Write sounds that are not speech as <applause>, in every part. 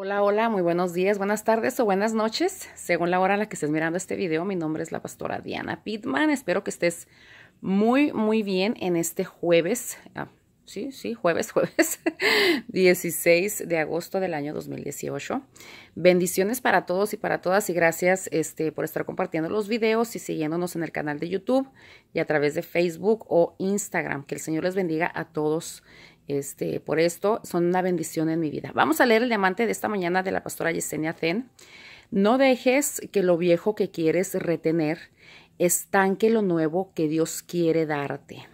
Hola, hola, muy buenos días, buenas tardes o buenas noches, según la hora en la que estés mirando este video. Mi nombre es la pastora Diana Pittman. Espero que estés muy, muy bien en este jueves. Ah, sí, sí, jueves, <laughs> jueves, 16 de agosto del año 2018. Bendiciones para todos y para todas y gracias este, por estar compartiendo los videos y siguiéndonos en el canal de YouTube y a través de Facebook o Instagram. Que el Señor les bendiga a todos este, por esto, son una bendición en mi vida. Vamos a leer el diamante de esta mañana de la pastora Yesenia Zen. No dejes que lo viejo que quieres retener estanque lo nuevo que Dios quiere darte.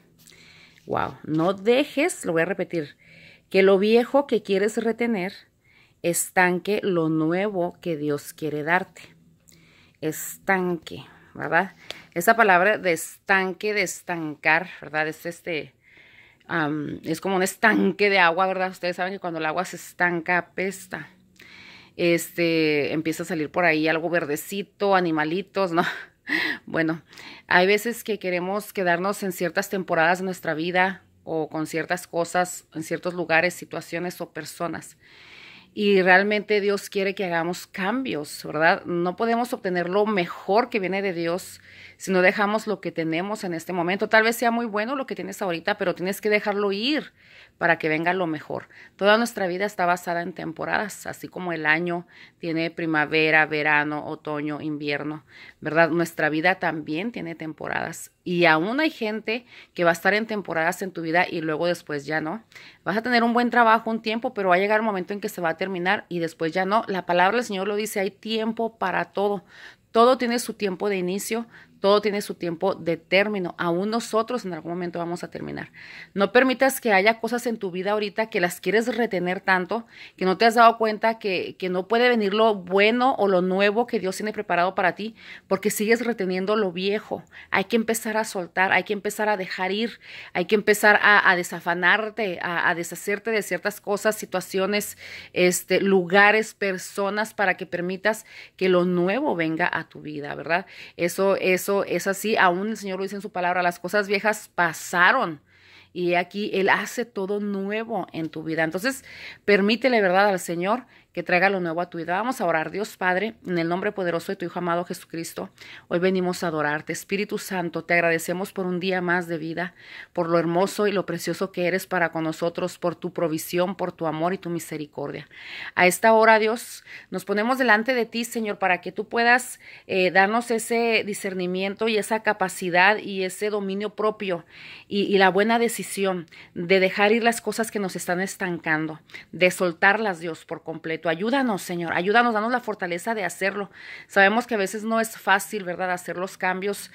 Wow, no dejes, lo voy a repetir, que lo viejo que quieres retener estanque lo nuevo que Dios quiere darte. Estanque, ¿verdad? Esa palabra de estanque, de estancar, ¿verdad? Es este, es como un estanque de agua, ¿verdad? Ustedes saben que cuando el agua se estanca, apesta. Este, empieza a salir por ahí algo verdecito, animalitos, ¿no? <laughs> Bueno, hay veces que queremos quedarnos en ciertas temporadas de nuestra vida o con ciertas cosas, en ciertos lugares, situaciones o personas y realmente Dios quiere que hagamos cambios, ¿verdad? No podemos obtener lo mejor que viene de Dios si no dejamos lo que tenemos en este momento. Tal vez sea muy bueno lo que tienes ahorita, pero tienes que dejarlo ir para que venga lo mejor. Toda nuestra vida está basada en temporadas, así como el año tiene primavera, verano, otoño, invierno, ¿verdad? Nuestra vida también tiene temporadas y aún hay gente que va a estar en temporadas en tu vida y luego después ya no. Vas a tener un buen trabajo un tiempo, pero va a llegar un momento en que se va a terminar y después ya no. La palabra del Señor lo dice, hay tiempo para todo. Todo tiene su tiempo de inicio, todo tiene su tiempo de término. Aún nosotros en algún momento vamos a terminar. No permitas que haya cosas en tu vida ahorita que las quieres retener tanto, que no te has dado cuenta que, no puede venir lo bueno o lo nuevo que Dios tiene preparado para ti, porque sigues reteniendo lo viejo. Hay que empezar a soltar, hay que empezar a dejar ir, hay que empezar a, desafanarte, a, deshacerte de ciertas cosas, situaciones, este, lugares, personas, para que permitas que lo nuevo venga a tu vida, ¿verdad? Eso, eso es así, aún el Señor lo dice en su palabra, las cosas viejas pasaron. Y aquí Él hace todo nuevo en tu vida. Entonces, permítele, ¿verdad?, al Señor que traiga lo nuevo a tu vida. Vamos a orar, Dios Padre, en el nombre poderoso de tu Hijo amado Jesucristo. Hoy venimos a adorarte. Espíritu Santo, te agradecemos por un día más de vida, por lo hermoso y lo precioso que eres para con nosotros, por tu provisión, por tu amor y tu misericordia. A esta hora, Dios, nos ponemos delante de ti, Señor, para que tú puedas eh, darnos ese discernimiento y esa capacidad y ese dominio propio y, y la buena decisión de dejar ir las cosas que nos están estancando, de soltarlas, Dios, por completo Ayúdanos, Señor, ayúdanos, danos la fortaleza de hacerlo. Sabemos que a veces no es fácil, ¿verdad?, hacer los cambios